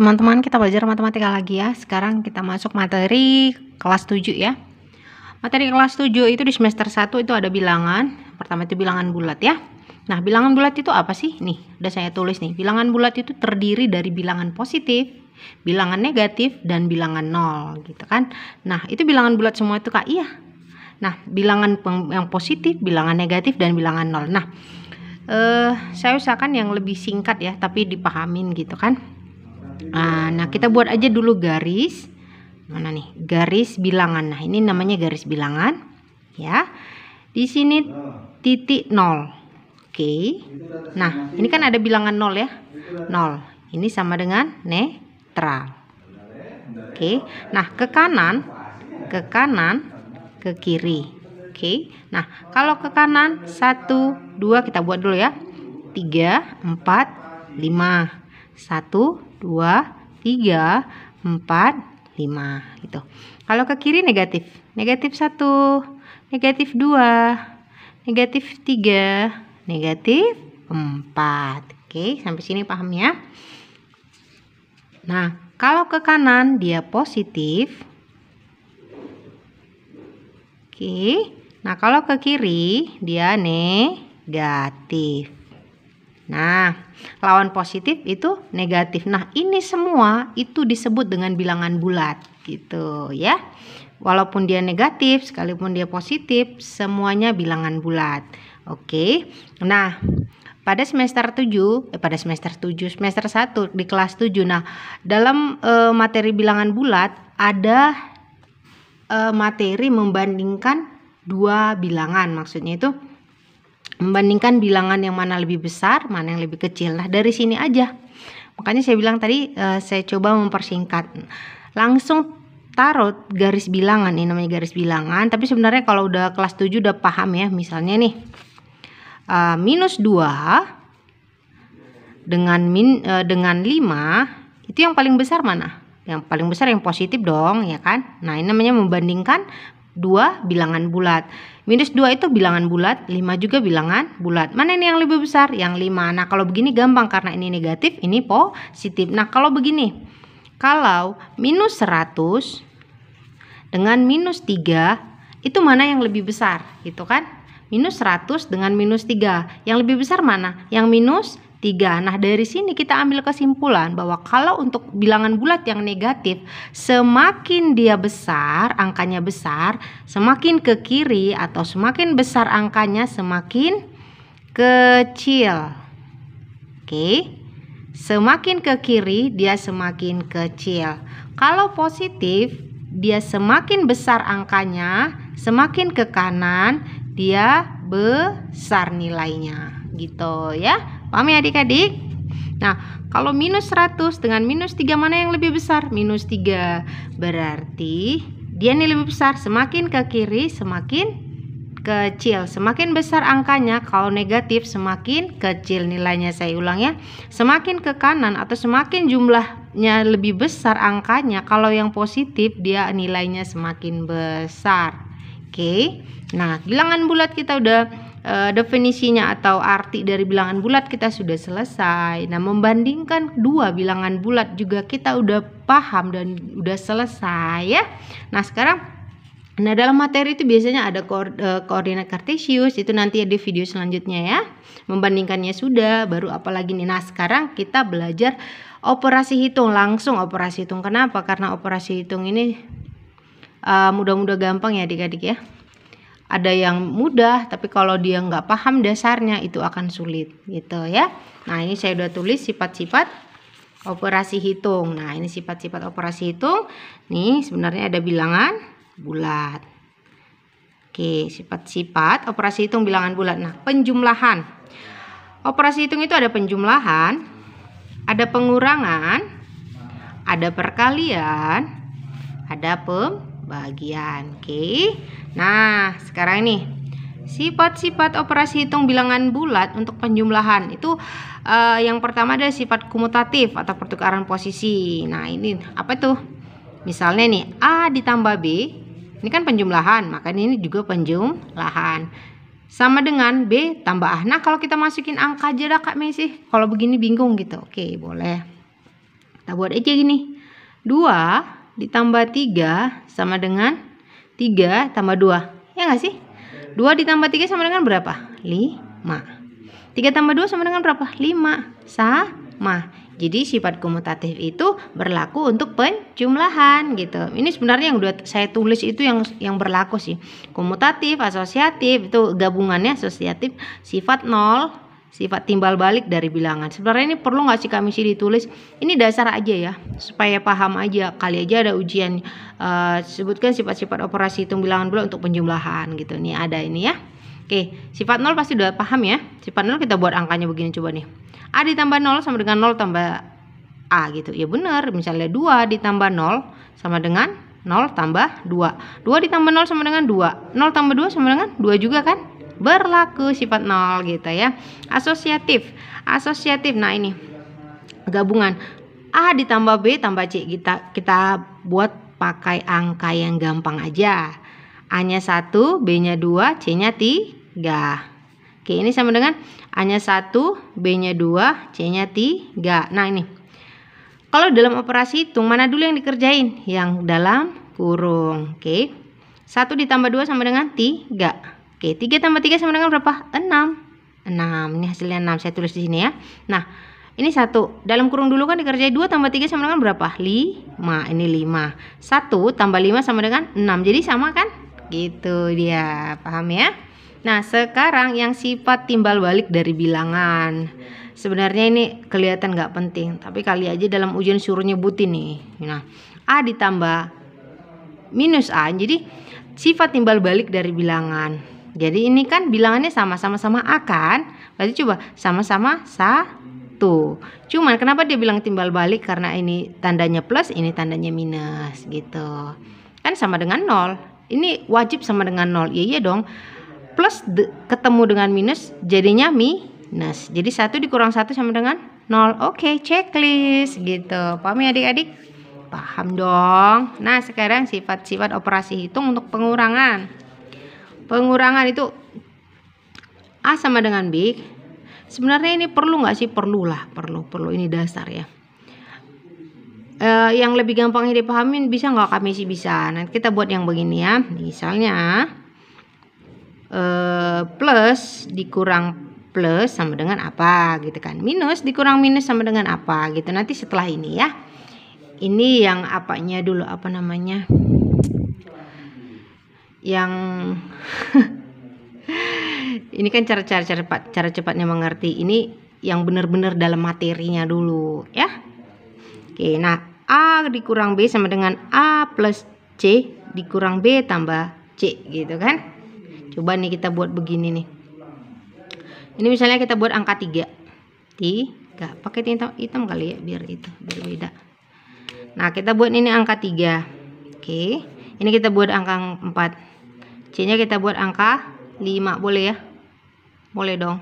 Teman-teman, kita belajar matematika lagi ya. Sekarang kita masuk materi kelas 7 ya. Materi kelas 7 itu di semester 1 itu ada bilangan. Pertama itu bilangan bulat ya. Nah, bilangan bulat itu apa sih? Nih, udah saya tulis nih. Bilangan bulat itu terdiri dari bilangan positif, bilangan negatif, dan bilangan nol gitu kan. Nah, itu bilangan bulat semua itu Kak. Iya. Nah, bilangan yang positif, bilangan negatif, dan bilangan nol. Nah, eh, saya usahakan yang lebih singkat ya, tapi dipahamin gitu kan. Nah, nah kita buat aja dulu garis. Mana nih? Garis bilangan. Nah, ini namanya garis bilangan, ya. Di sini titik nol Oke. Nah, ini kan ada bilangan nol ya. nol Ini sama dengan netral. Oke. Nah, ke kanan, ke kanan, ke kiri. Oke. Nah, kalau ke kanan satu dua kita buat dulu ya. tiga empat lima satu 2, 3, 4, 5 gitu. Kalau ke kiri negatif. Negatif 1, negatif 2, negatif 3, negatif 4. Oke, sampai sini paham ya? Nah, kalau ke kanan dia positif. Oke. Nah, kalau ke kiri dia negatif. Nah, lawan positif itu negatif. Nah, ini semua itu disebut dengan bilangan bulat gitu ya. Walaupun dia negatif, sekalipun dia positif, semuanya bilangan bulat. Oke. Nah, pada semester 7 eh, pada semester 7 semester 1 di kelas 7 nah dalam eh, materi bilangan bulat ada eh, materi membandingkan dua bilangan maksudnya itu membandingkan bilangan yang mana lebih besar, mana yang lebih kecil. Nah, dari sini aja. Makanya saya bilang tadi uh, saya coba mempersingkat. Langsung taruh garis bilangan ini namanya garis bilangan, tapi sebenarnya kalau udah kelas 7 udah paham ya. Misalnya nih uh, minus 2 dengan min uh, dengan 5 itu yang paling besar mana? Yang paling besar yang positif dong, ya kan? Nah, ini namanya membandingkan dua bilangan bulat. Minus 2 itu bilangan bulat, 5 juga bilangan bulat. Mana ini yang lebih besar? Yang 5. Nah, kalau begini gampang karena ini negatif, ini positif. Nah, kalau begini, kalau minus 100 dengan minus 3, itu mana yang lebih besar? Gitu kan? Minus 100 dengan minus 3. Yang lebih besar mana? Yang minus 3. Nah, dari sini kita ambil kesimpulan bahwa kalau untuk bilangan bulat yang negatif, semakin dia besar, angkanya besar, semakin ke kiri atau semakin besar angkanya semakin kecil. Oke. Semakin ke kiri dia semakin kecil. Kalau positif, dia semakin besar angkanya, semakin ke kanan dia besar nilainya. Gitu ya. Paham ya adik-adik? Nah, kalau minus 100 dengan minus 3 mana yang lebih besar? Minus 3. Berarti dia ini lebih besar. Semakin ke kiri, semakin kecil. Semakin besar angkanya, kalau negatif semakin kecil nilainya. Saya ulang ya. Semakin ke kanan atau semakin jumlahnya lebih besar angkanya, kalau yang positif dia nilainya semakin besar. Oke. Nah, bilangan bulat kita udah Eh, definisinya atau arti dari bilangan bulat kita sudah selesai. Nah, membandingkan dua bilangan bulat juga kita udah paham dan udah selesai ya. Nah, sekarang Nah, dalam materi itu biasanya ada eh, koordinat kartesius, itu nanti di video selanjutnya ya. Membandingkannya sudah, baru apalagi nih. Nah, sekarang kita belajar operasi hitung, langsung operasi hitung. Kenapa? Karena operasi hitung ini eh, mudah-mudah gampang ya adik-adik ya ada yang mudah tapi kalau dia nggak paham dasarnya itu akan sulit gitu ya nah ini saya udah tulis sifat-sifat operasi hitung nah ini sifat-sifat operasi hitung nih sebenarnya ada bilangan bulat oke sifat-sifat operasi hitung bilangan bulat nah penjumlahan operasi hitung itu ada penjumlahan ada pengurangan ada perkalian ada pem bagian. Oke. Nah, sekarang ini sifat-sifat operasi hitung bilangan bulat untuk penjumlahan itu uh, yang pertama ada sifat komutatif atau pertukaran posisi. Nah, ini apa tuh? Misalnya nih A ditambah B ini kan penjumlahan, maka ini juga penjumlahan. Sama dengan B tambah A. Nah, kalau kita masukin angka aja dah Kak Messi. Kalau begini bingung gitu. Oke, boleh. Kita buat aja gini. dua ditambah 3 sama dengan 3 tambah 2. Ya nggak sih? 2 ditambah 3 sama dengan berapa? 5. 3 tambah 2 sama dengan berapa? 5. Sama. Jadi sifat komutatif itu berlaku untuk penjumlahan gitu. Ini sebenarnya yang udah saya tulis itu yang yang berlaku sih. Komutatif, asosiatif itu gabungannya asosiatif sifat 0 sifat timbal balik dari bilangan. Sebenarnya ini perlu nggak sih kami sih ditulis? Ini dasar aja ya, supaya paham aja. Kali aja ada ujian uh, sebutkan sifat-sifat operasi hitung bilangan bulan untuk penjumlahan gitu. Nih ada ini ya. Oke, sifat nol pasti udah paham ya. Sifat nol kita buat angkanya begini coba nih. A ditambah nol sama dengan nol tambah A gitu. Ya benar, misalnya dua ditambah nol sama dengan nol tambah dua dua ditambah nol sama dengan dua nol tambah dua sama dengan dua juga kan? berlaku sifat nol gitu ya asosiatif asosiatif nah ini gabungan A ditambah B tambah C kita kita buat pakai angka yang gampang aja A-nya satu B-nya dua C-nya tiga Oke ini sama dengan A-nya satu B-nya dua C-nya tiga Nah ini kalau dalam operasi hitung mana dulu yang dikerjain? Yang dalam kurung, oke. satu ditambah dua sama dengan tiga Oke, 3 tambah 3 sama dengan berapa? 6. 6. Ini hasilnya 6. Saya tulis di sini ya. Nah, ini 1. Dalam kurung dulu kan dikerjai 2 tambah 3 sama dengan berapa? 5. Ini 5. 1 tambah 5 sama dengan 6. Jadi sama kan? Gitu dia. Paham ya? Nah, sekarang yang sifat timbal balik dari bilangan. Sebenarnya ini kelihatan nggak penting. Tapi kali aja dalam ujian suruh nyebutin nih. Nah, A ditambah minus A. Jadi, sifat timbal balik dari bilangan. Jadi ini kan bilangannya sama-sama sama A kan? Berarti coba sama-sama satu. Cuman kenapa dia bilang timbal balik? Karena ini tandanya plus, ini tandanya minus gitu. Kan sama dengan nol. Ini wajib sama dengan nol. Iya iya dong. Plus de, ketemu dengan minus jadinya minus. Jadi satu dikurang satu sama dengan nol. Oke checklist gitu. Paham ya adik-adik? Paham dong. Nah sekarang sifat-sifat operasi hitung untuk pengurangan pengurangan itu A sama dengan B sebenarnya ini perlu nggak sih perlulah perlu perlu ini dasar ya e, yang lebih ini dipahamin bisa nggak kami sih bisa nanti kita buat yang begini ya misalnya e, plus dikurang plus sama dengan apa gitu kan minus dikurang minus sama dengan apa gitu nanti setelah ini ya ini yang apanya dulu apa namanya yang ini kan cara-cara cepat cara cepatnya mengerti ini yang benar-benar dalam materinya dulu ya oke nah a dikurang b sama dengan a plus c dikurang b tambah c gitu kan coba nih kita buat begini nih ini misalnya kita buat angka 3 tiga pakai tinta hitam kali ya biar itu berbeda nah kita buat ini angka 3 oke ini kita buat angka 4 C-nya kita buat angka 5 boleh ya? Boleh dong.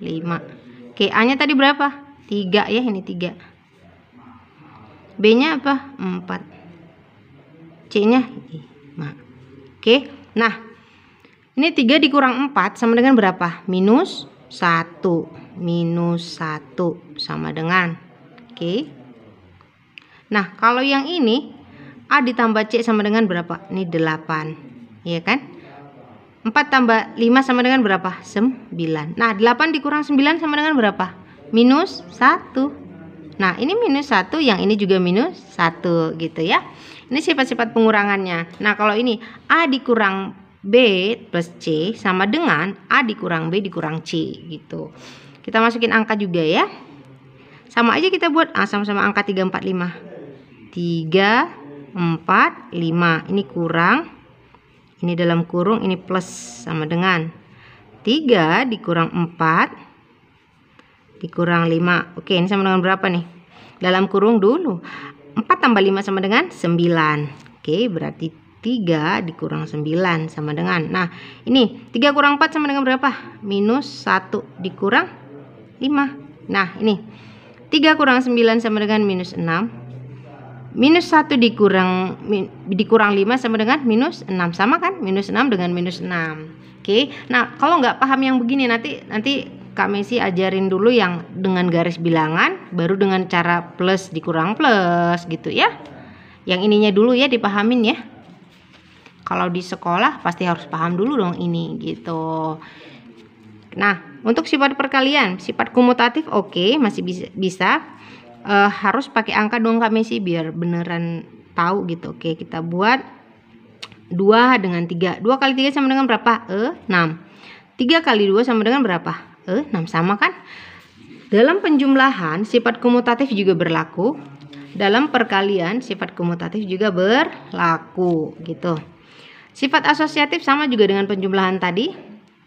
5. Oke, A-nya tadi berapa? 3 ya, ini 3. B-nya apa? 4. C-nya 5. Oke. Nah, ini 3 dikurang 4 sama dengan berapa? Minus 1. Minus 1 sama dengan. Oke. Nah, kalau yang ini A ditambah C sama dengan berapa? Ini 8. Iya kan? 4 tambah 5 sama dengan berapa? 9. Nah, 8 dikurang 9 sama dengan berapa? Minus 1. Nah, ini minus 1, yang ini juga minus 1 gitu ya. Ini sifat-sifat pengurangannya. Nah, kalau ini A dikurang B plus C sama dengan A dikurang B dikurang C gitu. Kita masukin angka juga ya. Sama aja kita buat A sama-sama angka 345 345 Ini kurang ini dalam kurung, ini plus sama dengan 3 dikurang 4 dikurang 5. Oke, ini sama dengan berapa nih? Dalam kurung dulu. 4 tambah 5 sama dengan 9. Oke, berarti 3 dikurang 9 sama dengan. Nah, ini 3 kurang 4 sama dengan berapa? Minus 1 dikurang 5. Nah, ini 3 kurang 9 sama dengan minus 6 minus 1 dikurang min, dikurang 5 sama dengan minus 6 sama kan minus 6 dengan minus 6 oke okay. nah kalau nggak paham yang begini nanti nanti Kak Messi ajarin dulu yang dengan garis bilangan baru dengan cara plus dikurang plus gitu ya yang ininya dulu ya dipahamin ya kalau di sekolah pasti harus paham dulu dong ini gitu nah untuk sifat perkalian sifat komutatif, oke okay, masih bisa uh, harus pakai angka dong kak Messi biar beneran tahu gitu oke kita buat 2 dengan 3 2 kali 3 sama dengan berapa? Eh, 6 3 kali 2 sama dengan berapa? Eh, 6 sama kan? Dalam penjumlahan sifat komutatif juga berlaku dalam perkalian sifat komutatif juga berlaku gitu. Sifat asosiatif sama juga dengan penjumlahan tadi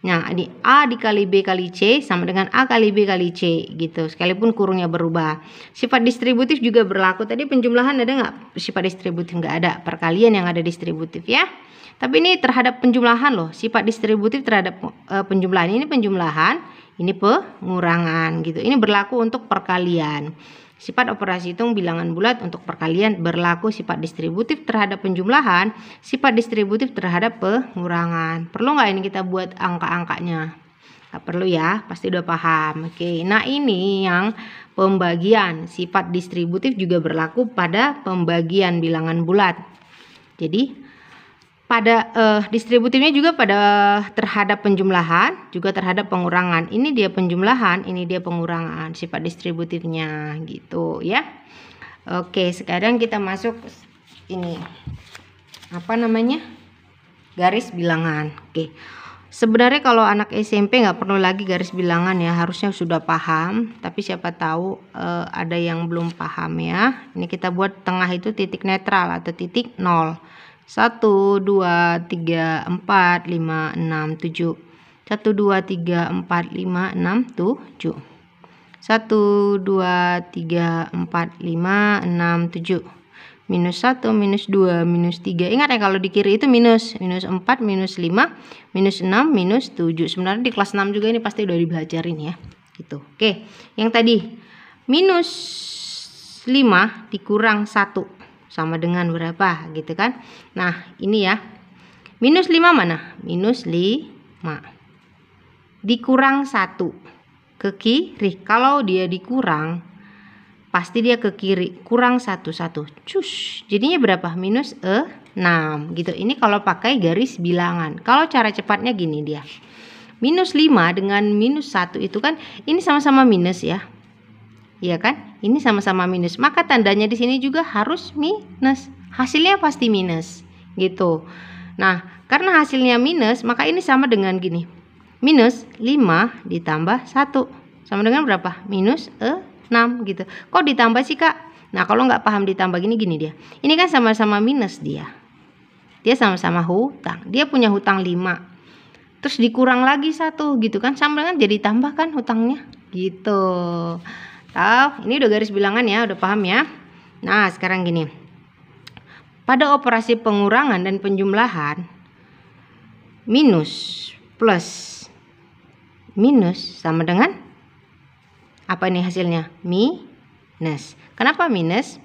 Nah, di A dikali B kali C sama dengan A kali B kali C gitu. Sekalipun kurungnya berubah. Sifat distributif juga berlaku. Tadi penjumlahan ada nggak sifat distributif? Nggak ada. Perkalian yang ada distributif ya. Tapi ini terhadap penjumlahan loh. Sifat distributif terhadap uh, penjumlahan. Ini penjumlahan, ini pengurangan gitu. Ini berlaku untuk perkalian. Sifat operasi hitung bilangan bulat untuk perkalian berlaku sifat distributif terhadap penjumlahan, sifat distributif terhadap pengurangan. Perlu nggak ini kita buat angka-angkanya? Tidak perlu ya, pasti udah paham. Oke, nah ini yang pembagian. Sifat distributif juga berlaku pada pembagian bilangan bulat. Jadi, pada uh, distributifnya juga pada terhadap penjumlahan juga terhadap pengurangan ini dia penjumlahan ini dia pengurangan sifat distributifnya gitu ya oke sekarang kita masuk ini apa namanya garis bilangan oke Sebenarnya kalau anak SMP nggak perlu lagi garis bilangan ya, harusnya sudah paham. Tapi siapa tahu uh, ada yang belum paham ya. Ini kita buat tengah itu titik netral atau titik nol. 1, 2, 3, 4, 5, 6, 7. 1, 2, 3, 4, 5, 6, 7. 1, 2, 3, 4, 5, 6, 7. Minus 1, minus 2, minus 3. Ingat ya kalau di kiri itu minus. Minus 4, minus 5, minus 6, minus 7. Sebenarnya di kelas 6 juga ini pasti udah dibelajarin ya. Gitu. Oke, yang tadi. Minus 5 dikurang 1 sama dengan berapa gitu kan nah ini ya minus 5 mana minus 5 dikurang 1 ke kiri kalau dia dikurang pasti dia ke kiri kurang 1 1 cus jadinya berapa minus e 6 gitu ini kalau pakai garis bilangan kalau cara cepatnya gini dia minus 5 dengan minus 1 itu kan ini sama-sama minus ya Iya kan? Ini sama-sama minus. Maka tandanya di sini juga harus minus. Hasilnya pasti minus. Gitu. Nah, karena hasilnya minus, maka ini sama dengan gini. Minus 5 ditambah 1. Sama dengan berapa? Minus 6 gitu. Kok ditambah sih kak? Nah kalau nggak paham ditambah gini gini dia. Ini kan sama-sama minus dia. Dia sama-sama hutang. Dia punya hutang 5. Terus dikurang lagi satu gitu kan. Sama dengan jadi tambah kan hutangnya. Gitu. Tahu, ini udah garis bilangan ya, udah paham ya. Nah, sekarang gini. Pada operasi pengurangan dan penjumlahan, minus plus minus sama dengan apa ini hasilnya? Minus. Kenapa minus?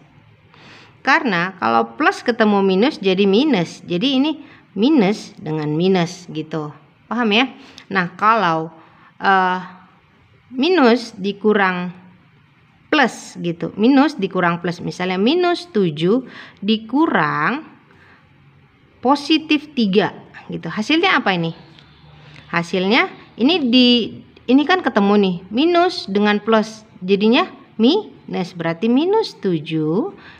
Karena kalau plus ketemu minus jadi minus. Jadi ini minus dengan minus gitu. Paham ya? Nah, kalau uh, minus dikurang plus gitu. Minus dikurang plus. Misalnya minus 7 dikurang positif 3 gitu. Hasilnya apa ini? Hasilnya ini di ini kan ketemu nih minus dengan plus jadinya minus berarti minus 7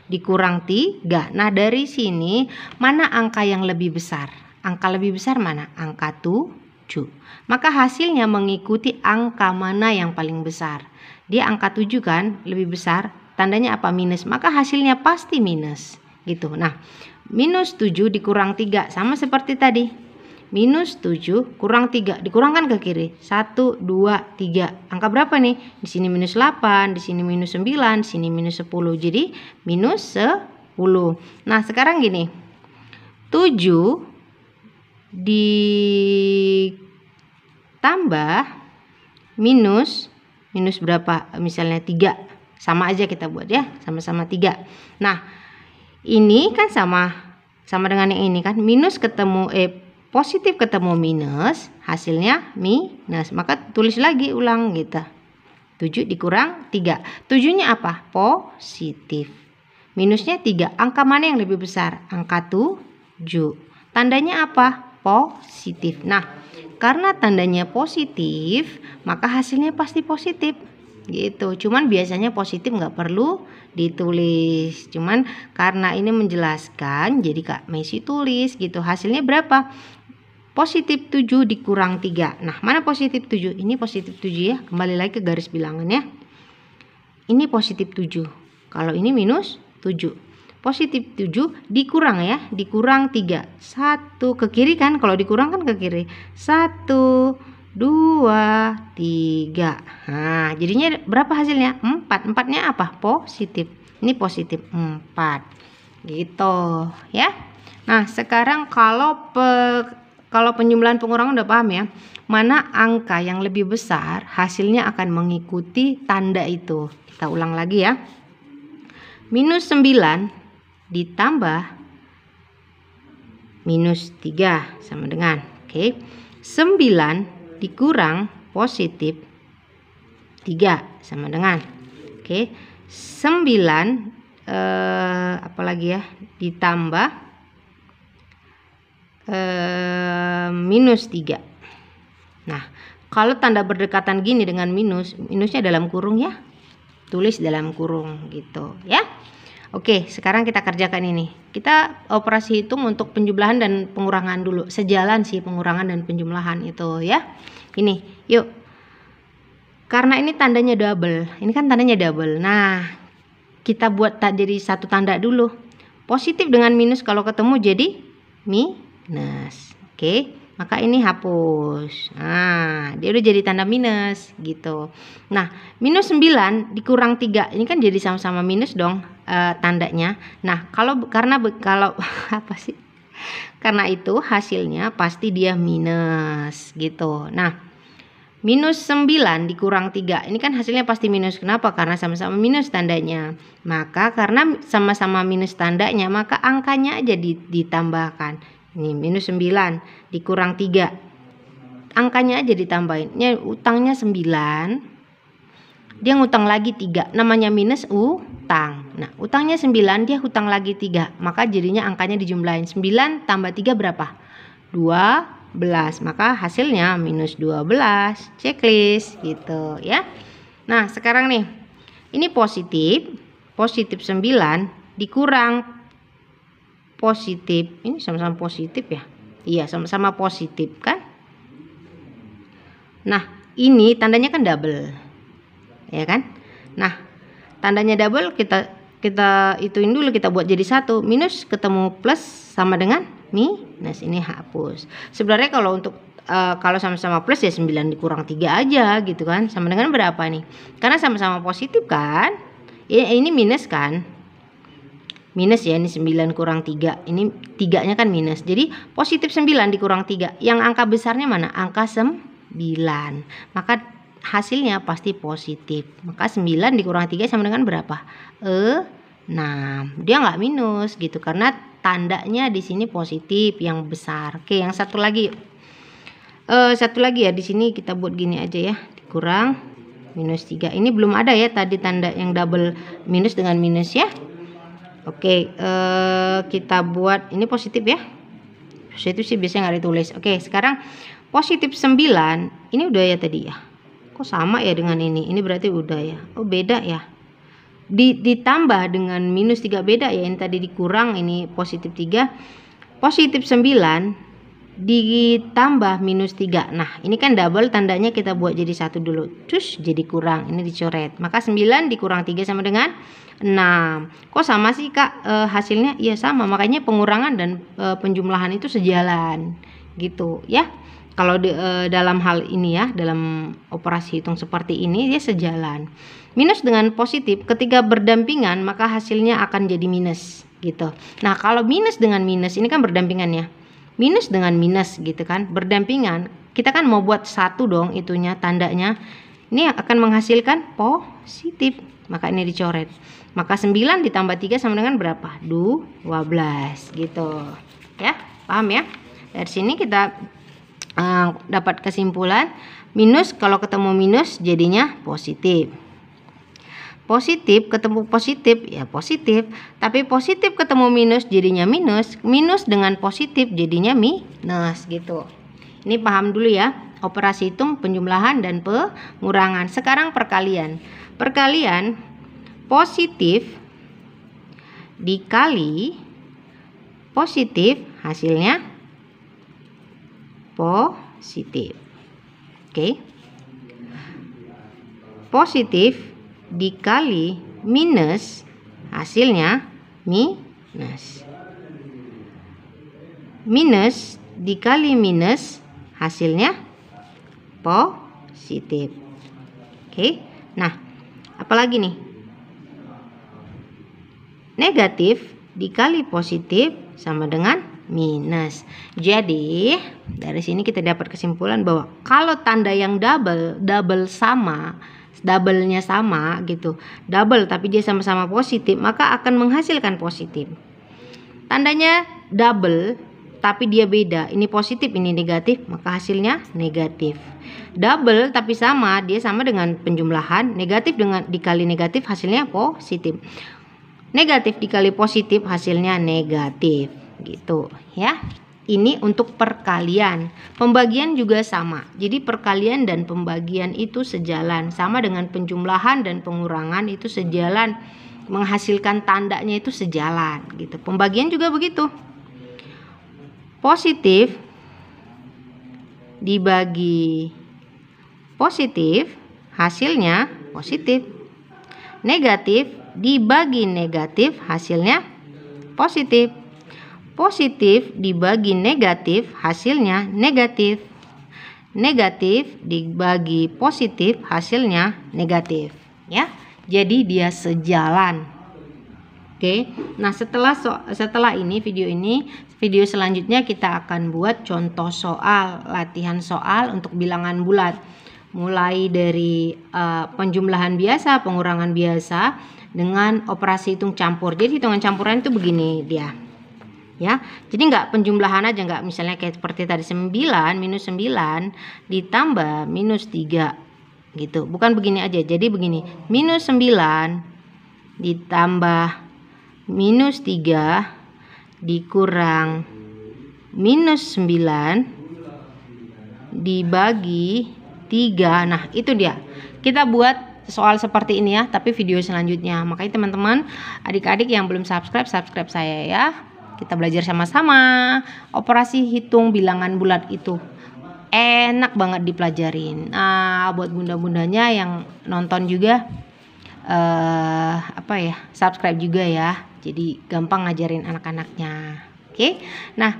dikurang 3 nah dari sini mana angka yang lebih besar angka lebih besar mana angka 7 maka hasilnya mengikuti angka mana yang paling besar dia angka 7 kan lebih besar tandanya apa minus maka hasilnya pasti minus gitu nah minus 7 dikurang 3 sama seperti tadi minus 7 kurang 3 dikurangkan ke kiri 1 2 3 angka berapa nih di sini minus 8 di sini minus 9 di sini minus 10 jadi minus 10 nah sekarang gini 7 ditambah minus minus berapa misalnya 3 sama aja kita buat ya sama-sama 3 nah ini kan sama sama dengan yang ini kan minus ketemu eh positif ketemu minus hasilnya minus maka tulis lagi ulang gitu 7 dikurang 3 tujuhnya apa positif minusnya 3 angka mana yang lebih besar angka 7 tandanya apa positif. Nah, karena tandanya positif, maka hasilnya pasti positif gitu. Cuman biasanya positif nggak perlu ditulis. Cuman karena ini menjelaskan, jadi Kak Messi tulis gitu. Hasilnya berapa? Positif 7 dikurang 3. Nah, mana positif 7? Ini positif 7 ya. Kembali lagi ke garis bilangannya. Ini positif 7. Kalau ini minus 7 positif 7 dikurang ya dikurang 3 1 ke kiri kan kalau dikurang kan ke kiri 1 2 3 nah jadinya berapa hasilnya 4 4 nya apa positif ini positif 4 gitu ya nah sekarang kalau pe, kalau penjumlahan pengurangan udah paham ya mana angka yang lebih besar hasilnya akan mengikuti tanda itu kita ulang lagi ya minus 9 ditambah minus 3 sama dengan oke okay. 9 dikurang positif 3 sama dengan oke okay. 9 eh, apalagi ya ditambah eh, minus 3 nah kalau tanda berdekatan gini dengan minus minusnya dalam kurung ya tulis dalam kurung gitu ya Oke, sekarang kita kerjakan ini. Kita operasi hitung untuk penjumlahan dan pengurangan dulu. Sejalan sih pengurangan dan penjumlahan itu ya. Ini, yuk. Karena ini tandanya double. Ini kan tandanya double. Nah, kita buat tak jadi satu tanda dulu. Positif dengan minus kalau ketemu jadi minus. Oke maka ini hapus. Nah, dia udah jadi tanda minus gitu. Nah, minus 9 dikurang 3, ini kan jadi sama-sama minus dong e, tandanya. Nah, kalau karena kalau apa sih? Karena itu hasilnya pasti dia minus gitu. Nah, Minus 9 dikurang 3 Ini kan hasilnya pasti minus Kenapa? Karena sama-sama minus tandanya Maka karena sama-sama minus tandanya Maka angkanya jadi ditambahkan Nih, minus 9 dikurang 3. Angkanya aja ditambahin. utangnya 9. Dia ngutang lagi 3. Namanya minus utang. Nah, utangnya 9, dia hutang lagi 3. Maka jadinya angkanya dijumlahin. 9 tambah 3 berapa? 12. Maka hasilnya minus 12. Checklist gitu ya. Nah, sekarang nih. Ini positif. Positif 9 dikurang positif ini sama-sama positif ya iya sama-sama positif kan nah ini tandanya kan double ya kan nah tandanya double kita kita ituin dulu kita buat jadi satu minus ketemu plus sama dengan minus ini hapus sebenarnya kalau untuk uh, kalau sama-sama plus ya 9 dikurang 3 aja gitu kan sama dengan berapa nih karena sama-sama positif kan ini, ini minus kan minus ya ini 9 kurang 3 ini tiganya kan minus jadi positif 9 dikurang 3 yang angka besarnya mana angka 9 maka hasilnya pasti positif. Maka 9 dikurang 3 sama dengan berapa? E 6. Dia nggak minus gitu karena tandanya di sini positif yang besar. Oke, yang satu lagi. E, satu lagi ya di sini kita buat gini aja ya. Dikurang minus 3. Ini belum ada ya tadi tanda yang double minus dengan minus ya. Oke, uh, kita buat ini positif ya. Positif sih biasanya nggak ditulis. Oke, sekarang positif 9 ini udah ya tadi ya. Kok sama ya dengan ini? Ini berarti udah ya. Oh, beda ya. Di, ditambah dengan minus 3 beda ya. Ini tadi dikurang, ini positif 3. Positif 9 ditambah minus 3 nah ini kan double tandanya kita buat jadi satu dulu Terus jadi kurang ini dicoret maka 9 dikurang 3 sama dengan 6 kok sama sih kak e, hasilnya iya sama makanya pengurangan dan e, penjumlahan itu sejalan gitu ya kalau di, e, dalam hal ini ya dalam operasi hitung seperti ini dia sejalan minus dengan positif ketika berdampingan maka hasilnya akan jadi minus gitu nah kalau minus dengan minus ini kan berdampingan ya minus dengan minus gitu kan berdampingan kita kan mau buat satu dong itunya tandanya ini akan menghasilkan positif maka ini dicoret maka 9 ditambah 3 sama dengan berapa 12 gitu ya paham ya dari sini kita uh, dapat kesimpulan minus kalau ketemu minus jadinya positif positif ketemu positif ya positif tapi positif ketemu minus jadinya minus minus dengan positif jadinya minus gitu ini paham dulu ya operasi hitung penjumlahan dan pengurangan sekarang perkalian perkalian positif dikali positif hasilnya positif oke okay. positif dikali minus hasilnya minus. Minus dikali minus hasilnya positif. Oke. Nah, apalagi nih? Negatif dikali positif sama dengan minus. Jadi, dari sini kita dapat kesimpulan bahwa kalau tanda yang double double sama double-nya sama gitu, double tapi dia sama-sama positif, maka akan menghasilkan positif. Tandanya double tapi dia beda, ini positif, ini negatif, maka hasilnya negatif. Double tapi sama, dia sama dengan penjumlahan, negatif dengan dikali negatif hasilnya positif. Negatif dikali positif hasilnya negatif gitu ya. Ini untuk perkalian. Pembagian juga sama. Jadi perkalian dan pembagian itu sejalan, sama dengan penjumlahan dan pengurangan itu sejalan. Menghasilkan tandanya itu sejalan gitu. Pembagian juga begitu. Positif dibagi positif, hasilnya positif. Negatif dibagi negatif, hasilnya positif positif dibagi negatif hasilnya negatif. Negatif dibagi positif hasilnya negatif, ya. Jadi dia sejalan. Oke. Nah, setelah so setelah ini video ini, video selanjutnya kita akan buat contoh soal, latihan soal untuk bilangan bulat. Mulai dari uh, penjumlahan biasa, pengurangan biasa dengan operasi hitung campur. Jadi hitungan campuran itu begini dia ya. Jadi nggak penjumlahan aja nggak misalnya kayak seperti tadi 9 minus 9 ditambah minus 3 gitu. Bukan begini aja. Jadi begini, minus 9 ditambah minus 3 dikurang minus 9 dibagi 3. Nah, itu dia. Kita buat soal seperti ini ya, tapi video selanjutnya. Makanya teman-teman, adik-adik yang belum subscribe, subscribe saya ya. Kita belajar sama-sama operasi hitung bilangan bulat itu. Enak banget dipelajarin. Nah, buat bunda-bundanya yang nonton juga eh apa ya? Subscribe juga ya. Jadi gampang ngajarin anak-anaknya. Oke. Nah,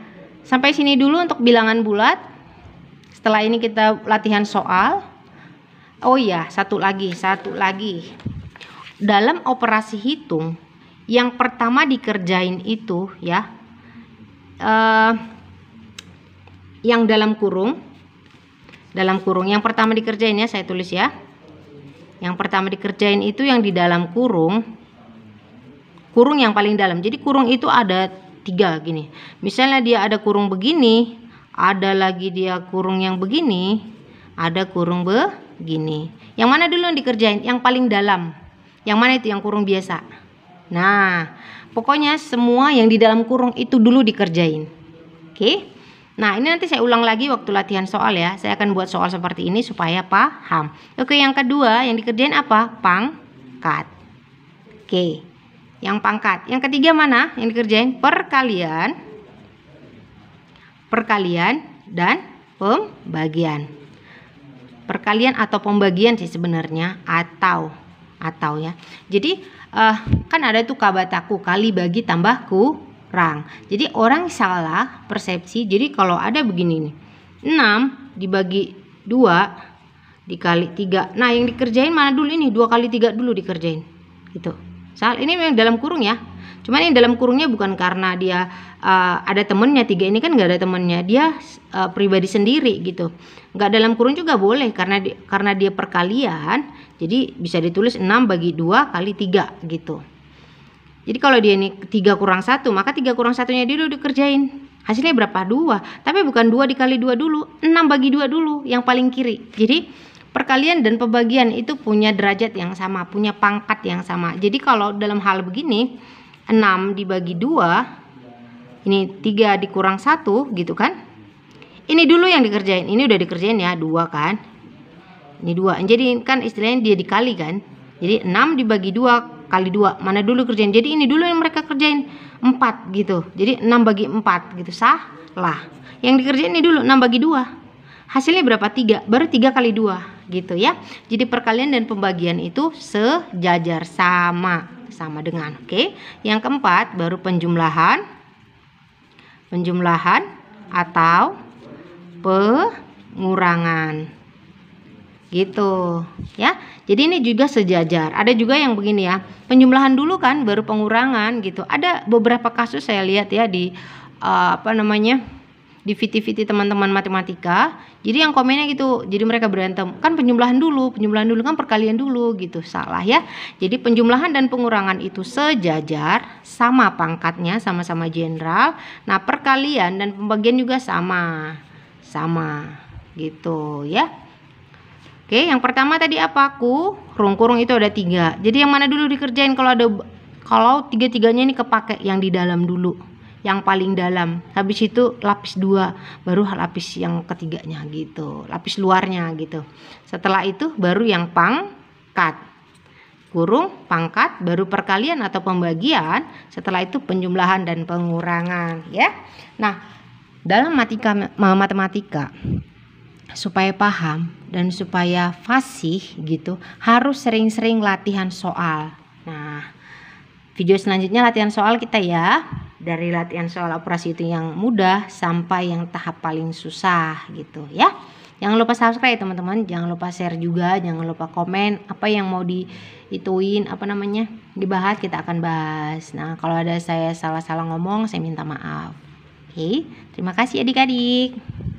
sampai sini dulu untuk bilangan bulat. Setelah ini kita latihan soal. Oh iya, satu lagi, satu lagi. Dalam operasi hitung yang pertama dikerjain itu ya uh, yang dalam kurung dalam kurung yang pertama dikerjain ya saya tulis ya yang pertama dikerjain itu yang di dalam kurung kurung yang paling dalam jadi kurung itu ada tiga gini misalnya dia ada kurung begini ada lagi dia kurung yang begini ada kurung begini yang mana dulu yang dikerjain yang paling dalam yang mana itu yang kurung biasa Nah, pokoknya semua yang di dalam kurung itu dulu dikerjain. Oke. Nah, ini nanti saya ulang lagi waktu latihan soal ya. Saya akan buat soal seperti ini supaya paham. Oke, yang kedua yang dikerjain apa? Pangkat. Oke. Yang pangkat. Yang ketiga mana? Yang dikerjain perkalian. Perkalian dan pembagian. Perkalian atau pembagian sih sebenarnya atau atau ya. Jadi uh, kan ada tuh kabataku kali bagi tambah kurang. Jadi orang salah persepsi. Jadi kalau ada begini nih. 6 dibagi 2 dikali 3. Nah, yang dikerjain mana dulu ini? 2 kali 3 dulu dikerjain. Gitu. Soal ini memang dalam kurung ya cuman ini dalam kurungnya bukan karena dia uh, ada temennya tiga ini kan nggak ada temennya dia uh, pribadi sendiri gitu nggak dalam kurung juga boleh karena di, karena dia perkalian jadi bisa ditulis 6 bagi dua kali tiga gitu jadi kalau dia ini tiga kurang satu maka tiga kurang satunya dia dulu dikerjain hasilnya berapa dua tapi bukan dua dikali dua dulu 6 bagi dua dulu yang paling kiri jadi perkalian dan pembagian itu punya derajat yang sama punya pangkat yang sama jadi kalau dalam hal begini 6 dibagi 2 ini 3 dikurang 1 gitu kan ini dulu yang dikerjain ini udah dikerjain ya 2 kan ini 2 jadi kan istilahnya dia dikali kan jadi 6 dibagi 2 kali 2 mana dulu kerjain jadi ini dulu yang mereka kerjain 4 gitu jadi 6 bagi 4 gitu sah lah yang dikerjain ini dulu 6 bagi 2 hasilnya berapa 3 baru 3 kali 2 gitu ya jadi perkalian dan pembagian itu sejajar sama sama dengan. Oke. Yang keempat baru penjumlahan. Penjumlahan atau pengurangan. Gitu, ya. Jadi ini juga sejajar. Ada juga yang begini ya. Penjumlahan dulu kan baru pengurangan gitu. Ada beberapa kasus saya lihat ya di uh, apa namanya? di viti-viti teman-teman matematika. Jadi yang komennya gitu, jadi mereka berantem. Kan penjumlahan dulu, penjumlahan dulu kan perkalian dulu gitu. Salah ya. Jadi penjumlahan dan pengurangan itu sejajar, sama pangkatnya, sama-sama jenderal. Nah, perkalian dan pembagian juga sama. Sama gitu ya. Oke, yang pertama tadi apa? aku kurung-kurung itu ada tiga. Jadi yang mana dulu dikerjain kalau ada kalau tiga-tiganya ini kepake yang di dalam dulu yang paling dalam habis itu lapis dua baru lapis yang ketiganya gitu lapis luarnya gitu setelah itu baru yang pangkat kurung pangkat baru perkalian atau pembagian setelah itu penjumlahan dan pengurangan ya nah dalam matika, matematika supaya paham dan supaya fasih gitu harus sering-sering latihan soal nah Video selanjutnya latihan soal kita ya. Dari latihan soal operasi itu yang mudah sampai yang tahap paling susah gitu ya. Jangan lupa subscribe teman-teman, jangan lupa share juga, jangan lupa komen apa yang mau diituin, apa namanya, dibahas kita akan bahas. Nah kalau ada saya salah-salah ngomong saya minta maaf. Oke, terima kasih adik-adik.